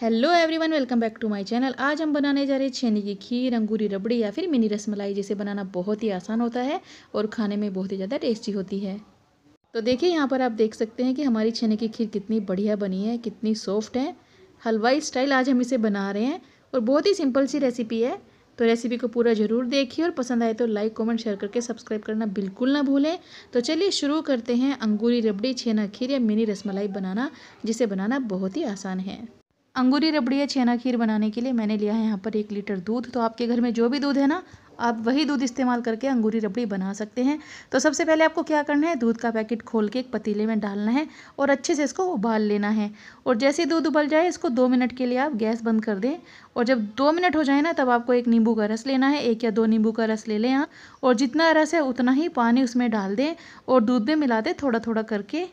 hello everyone welcome back to my channel आज हम बनाने जा रहे हैं छेनी की खीर अंगूरी रबड़ी या फिर मिनी रसमलाई जिसे बनाना बहुत ही आसान होता है और खाने में बहुत ही ज़्यादा टेस्टी होती है तो देखिए यहाँ पर आप देख सकते हैं कि हमारी छेने की खीर कितनी बढ़िया बनी है कितनी सॉफ्ट है हलवाई स्टाइल आज हम इसे बना रहे हैं और बहुत ही सिंपल सी रेसिपी है तो रेसिपी को पूरा ज़रूर देखिए और पसंद आए तो लाइक कमेंट शेयर करके सब्सक्राइब करना बिल्कुल ना भूलें तो चलिए शुरू करते हैं अंगूरी रबड़ी छेना खीर या मिनी रसमलाई बनाना जिसे बनाना बहुत ही आसान है अंगूरी रबड़ी या छेना खीर बनाने के लिए मैंने लिया है यहाँ पर एक लीटर दूध तो आपके घर में जो भी दूध है ना आप वही दूध इस्तेमाल करके अंगूरी रबड़ी बना सकते हैं तो सबसे पहले आपको क्या करना है दूध का पैकेट खोल के एक पतीले में डालना है और अच्छे से इसको उबाल लेना है और जैसे दूध उबल जाए इसको दो मिनट के लिए आप गैस बंद कर दें और जब दो मिनट हो जाए ना तब आपको एक नींबू का रस लेना है एक या दो नींबू का रस ले लें आप और जितना रस है उतना ही पानी उसमें डाल दें और दूध में मिला दें थोड़ा थोड़ा करके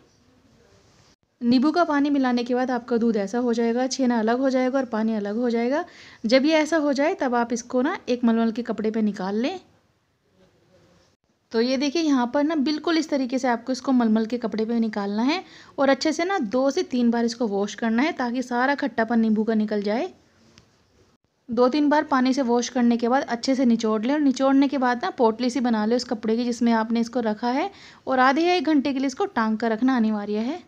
नींबू का पानी मिलाने के बाद आपका दूध ऐसा हो जाएगा छेना अलग हो जाएगा और पानी अलग हो जाएगा जब ये ऐसा हो जाए तब आप इसको ना एक मलमल के कपड़े पे निकाल लें तो ये देखिए यहाँ पर ना बिल्कुल इस तरीके से आपको इसको मलमल के कपड़े पे निकालना है और अच्छे से ना दो से तीन बार इसको वॉश करना है ताकि सारा खट्टापन नींबू का निकल जाए दो तीन बार पानी से वॉश करने के बाद अच्छे से निचोड़ लें और निचोड़ने के बाद ना पोटली सी बना लें उस कपड़े की जिसमें आपने इसको रखा है और आधे या एक घंटे के लिए इसको टांग कर रखना अनिवार्य है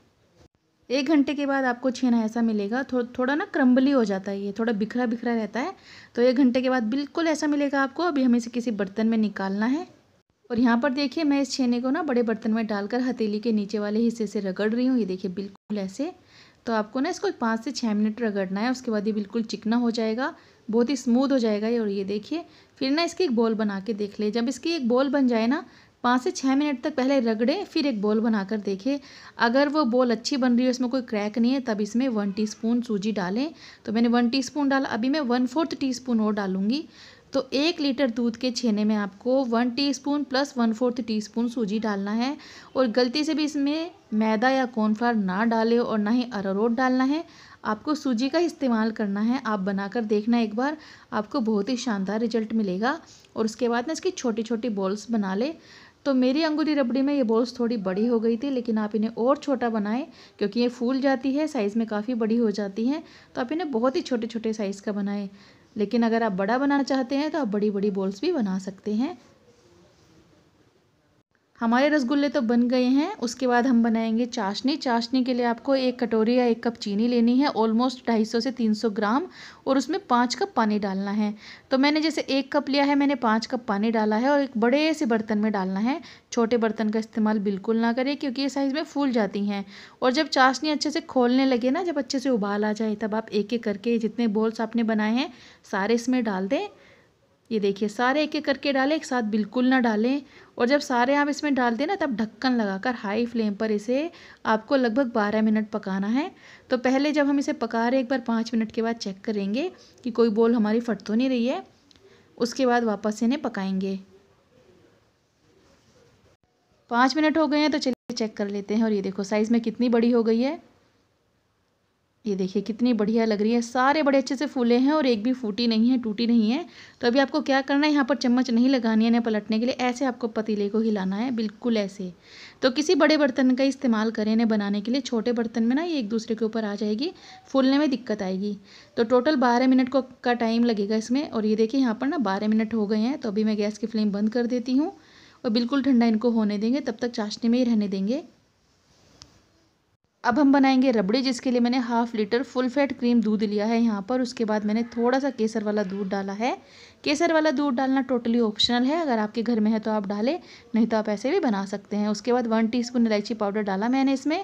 एक घंटे के बाद आपको छेना ऐसा मिलेगा थो, थोड़ा ना क्रम्बली हो जाता है ये थोड़ा बिखरा बिखरा रहता है तो एक घंटे के बाद बिल्कुल ऐसा मिलेगा आपको अभी हमें इसे किसी बर्तन में निकालना है और यहाँ पर देखिए मैं इस छेने को ना बड़े बर्तन में डालकर हथेली के नीचे वाले हिस्से से रगड़ रही हूँ ये देखिए बिल्कुल ऐसे तो आपको ना इसको पाँच से छः मिनट रगड़ना है उसके बाद ये बिल्कुल चिकना हो जाएगा बहुत ही स्मूथ हो जाएगा ये और ये देखिए फिर ना इसकी एक बॉल बना के देख ले जब इसकी एक बॉल बन जाए ना पाँच से छः मिनट तक पहले रगड़ें फिर एक बॉल बनाकर देखें अगर वो बॉल अच्छी बन रही है उसमें कोई क्रैक नहीं है तब इसमें वन टीस्पून सूजी डालें तो मैंने वन टीस्पून डाला अभी मैं वन फोर्थ टीस्पून और डालूंगी तो एक लीटर दूध के छेने में आपको one teaspoon plus one fourth teaspoon सूजी डालना है और गलती से भी इसमें मैदा या कॉर्नफ्लावर ना डालें और ना ही अरारोट डालना है आपको सूजी का इस्तेमाल करना है आप बनाकर देखना एक बार आपको बहुत ही शानदार रिजल्ट मिलेगा और उसके बाद ना इसकी छोटी छोटी बॉल्स बना लें तो मेरी अंगूठी रबड़ी में ये बॉल्स थोड़ी बड़ी हो गई थी लेकिन आप इन्हें और छोटा बनाएं क्योंकि ये फूल जाती है साइज़ में काफ़ी बड़ी हो जाती हैं तो आप इन्हें बहुत ही छोटे छोटे साइज़ का बनाएं लेकिन अगर आप बड़ा बनाना चाहते हैं तो आप बड़ी बड़ी बॉल्स भी बना सकते हैं हमारे रसगुल्ले तो बन गए हैं उसके बाद हम बनाएंगे चाशनी चाशनी के लिए आपको एक कटोरी या एक कप चीनी लेनी है ऑलमोस्ट ढाई सौ से तीन सौ ग्राम और उसमें पाँच कप पानी डालना है तो मैंने जैसे एक कप लिया है मैंने पाँच कप पानी डाला है और एक बड़े से बर्तन में डालना है छोटे बर्तन का इस्तेमाल बिल्कुल ना करें क्योंकि ये साइज़ में फूल जाती हैं और जब चाशनी अच्छे से खोलने लगे ना जब अच्छे से उबाल आ जाए तब आप एक एक करके जितने बोल्स आपने बनाए हैं सारे इसमें डाल दें ये देखिए सारे एक एक करके डालें एक साथ बिल्कुल ना डालें और जब सारे आप इसमें डाल दें ना तब ढक्कन लगाकर हाई फ्लेम पर इसे आपको लगभग 12 मिनट पकाना है तो पहले जब हम इसे पका रहे एक बार पाँच मिनट के बाद चेक करेंगे कि कोई बोल हमारी फट तो नहीं रही है उसके बाद वापस इन्हें पकाएंगे पाँच मिनट हो गए हैं तो चलिए चेक कर लेते हैं और ये देखो साइज़ में कितनी बड़ी हो गई है ये देखिए कितनी बढ़िया लग रही है सारे बड़े अच्छे से फूले हैं और एक भी फूटी नहीं है टूटी नहीं है तो अभी आपको क्या करना है यहाँ पर चम्मच नहीं लगानी है ना पलटने के लिए ऐसे आपको पतीले को हिलाना है बिल्कुल ऐसे तो किसी बड़े बर्तन का इस्तेमाल करें इन्हें बनाने के लिए छोटे बर्तन में ना ये एक दूसरे के ऊपर आ जाएगी फूलने में दिक्कत आएगी तो टोटल बारह मिनट को का टाइम लगेगा इसमें और ये देखिए यहाँ पर ना बारह मिनट हो गए हैं तो अभी मैं गैस की फ्लेम बंद कर देती हूँ और बिल्कुल ठंडा इनको होने देंगे तब तक चाशनी में ही रहने देंगे अब हम बनाएंगे रबड़ी जिसके लिए मैंने half litre full fat cream दूध लिया है यहाँ पर उसके बाद मैंने थोड़ा सा केसर वाला दूध डाला है केसर वाला दूध डालना टोटली ऑप्शनल है अगर आपके घर में है तो आप डालें नहीं तो आप ऐसे भी बना सकते हैं उसके बाद वन टीस्पून इलायची पाउडर डाला मैंने इसमें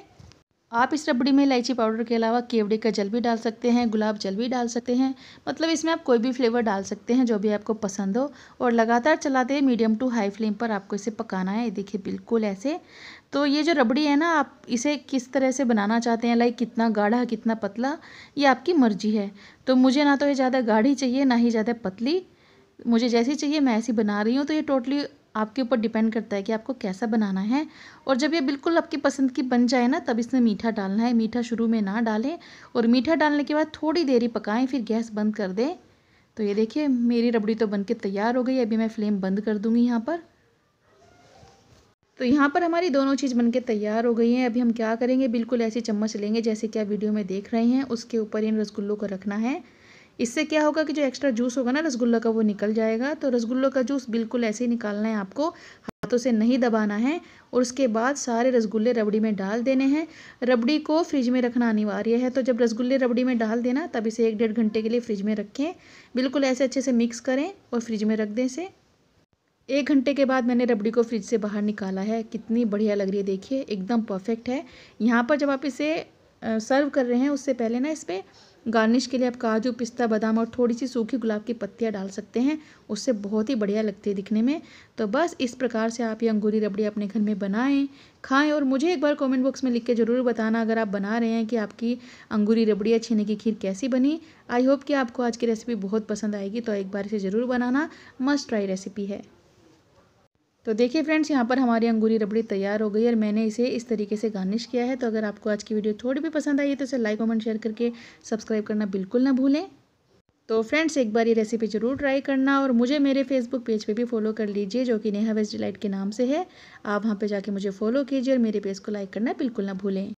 आप इस रबड़ी में इलायची पाउडर के अलावा केवड़े का जल भी डाल सकते हैं गुलाब जल भी डाल सकते हैं मतलब इसमें आप कोई भी फ्लेवर डाल सकते हैं जो भी आपको पसंद हो और लगातार चलाते हैं मीडियम टू हाई फ्लेम पर आपको इसे पकाना है देखिए बिल्कुल ऐसे तो ये जो रबड़ी है ना आप इसे किस तरह से बनाना चाहते हैं लाइक कितना गाढ़ा कितना पतला ये आपकी मर्जी है तो मुझे ना तो ये ज़्यादा गाढ़ी चाहिए ना ही ज़्यादा पतली मुझे जैसी चाहिए मैं ऐसी बना रही हूँ तो ये टोटली आपके ऊपर डिपेंड करता है कि आपको कैसा बनाना है और जब ये बिल्कुल आपकी पसंद की बन जाए ना तब इसमें मीठा डालना है मीठा शुरू में ना डालें और मीठा डालने के बाद थोड़ी देरी पकाएं फिर गैस बंद कर दें तो ये देखिए मेरी रबड़ी तो बन के तैयार हो गई अभी मैं फ्लेम बंद कर दूँगी यहाँ पर तो यहाँ पर हमारी दोनों चीज़ बनके तैयार हो गई हैं अभी हम क्या करेंगे बिल्कुल ऐसी चम्मच लेंगे जैसे कि आप वीडियो में देख रहे हैं उसके ऊपर इन रसगुल्लों को रखना है इससे क्या होगा कि जो एक्स्ट्रा जूस होगा ना रसगुल्ला का वो निकल जाएगा तो रसगुल्ले का जूस बिल्कुल ऐसे ही निकालना है आपको हाथों से नहीं दबाना है और उसके बाद सारे रसगुल्ले रबड़ी में डाल देने हैं रबड़ी को फ्रिज में रखना अनिवार्य है तो जब रसगुल्ले रबड़ी में डाल देना तब इसे एक डेढ़ घंटे के लिए फ्रिज में रखें बिल्कुल ऐसे अच्छे से मिक्स करें और फ्रिज में रख दें इसे एक घंटे के बाद मैंने रबड़ी को फ्रिज से बाहर निकाला है कितनी बढ़िया लग रही है देखिए एकदम परफेक्ट है यहाँ पर जब आप इसे सर्व कर रहे हैं उससे पहले ना इस पर गार्निश के लिए आप काजू पिस्ता बादाम और थोड़ी सी सूखी गुलाब की पत्तियाँ डाल सकते हैं उससे बहुत ही बढ़िया लगती है दिखने में तो बस इस प्रकार से आप ये अंगूरी रबड़ी अपने घर में बनाएं खाएं और मुझे एक बार कमेंट बॉक्स में लिख के ज़रूर बताना अगर आप बना रहे हैं कि आपकी अंगूरी रबड़ी या छीने की खीर कैसी बनी आई होप कि आपको आज की रेसिपी बहुत पसंद आएगी तो एक बार इसे ज़रूर बनाना मस्ट ट्राई रेसिपी है तो देखिए फ्रेंड्स यहाँ पर हमारी अंगूरी रबड़ी तैयार हो गई है और मैंने इसे इस तरीके से गार्निश किया है तो अगर आपको आज की वीडियो थोड़ी भी पसंद आई है तो इसे लाइक कमेंट शेयर करके सब्सक्राइब करना बिल्कुल ना भूलें तो फ्रेंड्स एक बार ये रेसिपी ज़रूर ट्राई करना और मुझे मेरे फेसबुक पेज पे भी फॉलो कर लीजिए जो कि नेहा वेस्ट डिलाइट के नाम से है आप वहाँ पे जाके मुझे फॉलो कीजिए और मेरे पेज को लाइक करना बिल्कुल ना भूलें